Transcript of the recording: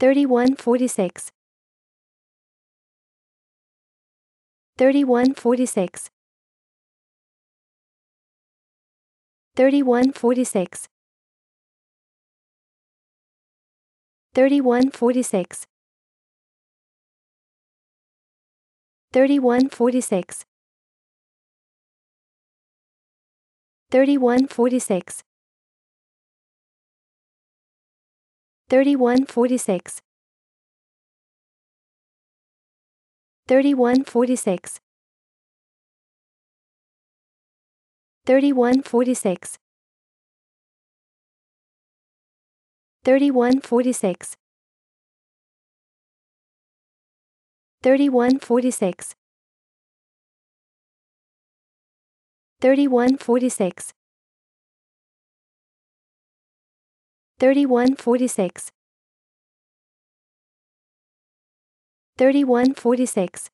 3146 3146 3146 3146 3146 3146 3146 3146 3146 3146 3146 3146 3146 3146